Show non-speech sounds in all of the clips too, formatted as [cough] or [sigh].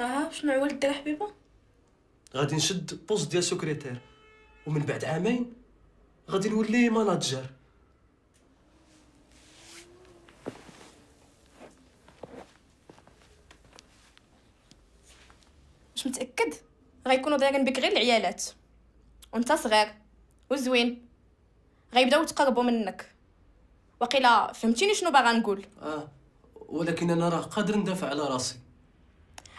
اه شنو عوال دير حبيبه غادي نشد بوست ديال سكرتير ومن بعد عامين غادي نولي ماناجر مش متاكد غيكونوا دايرين بك غير العيالات وانت صغير وزوين غيبداو يتقربوا منك وقيلا فهمتيني شنو باغا نقول اه ولكن انا راه قادر ندافع على راسي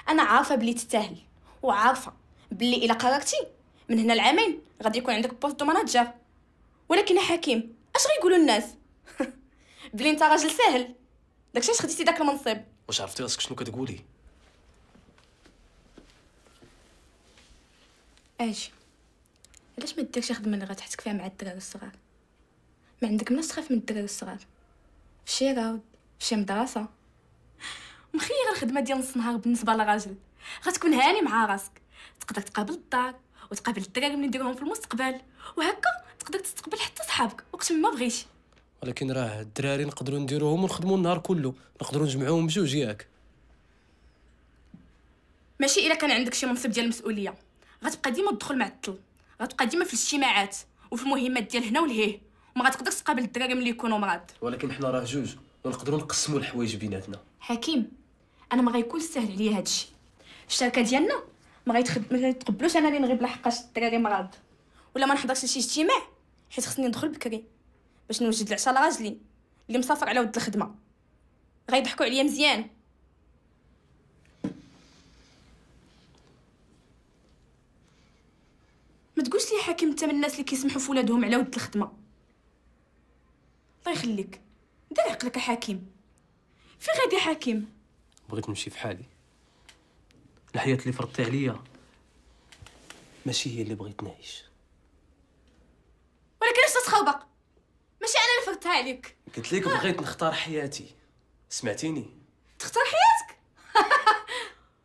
انا عارفه بلي تستاهل وعارفه بلي الا قررتي من هنا العامين غادي يكون عندك بوست دو مانجر ولكن حكيم اش غيقولوا الناس [laughs] بلي انت راجل ساهل داكشي علاش خديتي داك المنصب واش عرفتي راسك شنو كتقولي اجي علاش ما ديرش خدمه اللي غتحتك فيها مع الدراري الصغار ما عندك مناش تخاف من الدراري الصغار شي راود شي مدرسه مخير الخدمه ديال نص نهار بالنسبه للراجل غتكون هاني مع راسك تقدر تقابل الدار وتقابل الدراري اللي نديرهم في المستقبل وهكا تقدر تستقبل حتى صحابك وقت ما بغيتي ولكن راه الدراري نقدروا نديروهم ونخدموا النهار كله نقدروا نجمعوهم بجوج ياك ماشي الا كان عندك شي منصب ديال المسؤوليه غتبقى ديما تدخل مع غتبقى ديما في الاجتماعات وفي المهمات ديال هنا ولهيه وما غتقدرش تقابل الدراري ملي يكونوا مراد ولكن حنا راه جوج ونقدروا نقسموا الحوايج بيناتنا حكيم انا ما غيكونش سهل عليا الشيء الشركه ديالنا ما غيتقبلوش انا اللي نغيب لحقاش الدراري مرض ولا ما نحضرش لشي اجتماع حيت خصني ندخل بكري باش نوجد العشاء لراجلي اللي مسافر على ود الخدمه غيضحكوا عليا مزيان ما تقولش لي حاكم انت من الناس اللي كيسمحوا في ولادهم على ود الخدمه الله يخليك دير عقلك يا حكيم فين غادي حكيم بغيت نمشي في حالي الحياة اللي فرضتي عليا ماشي هي اللي بغيت نعيش ولكن اش تتخوبق ماشي انا اللي فرضتها عليك قلت لك بغيت نختار حياتي سمعتيني تختار حياتك [laughs]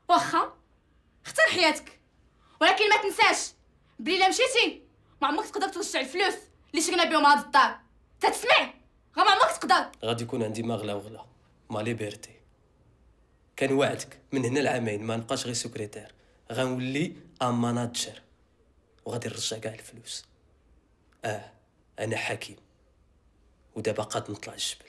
واخا اختار حياتك ولكن ما تنساش بلي لا مشيتي ما عمرك تقدر توسع الفلوس اللي شرينا بهم هاد الدار تتسمع غير ما عمرك تقدر غادي يكون عندي غلا وغلا ما ليبرتي كان وعدك من هنا العامين ما نبقاش غير سكرتير غنولي اماناجر وغادي نرجع كاع الفلوس اه انا حكيم ودابا قاد نطلع الجبل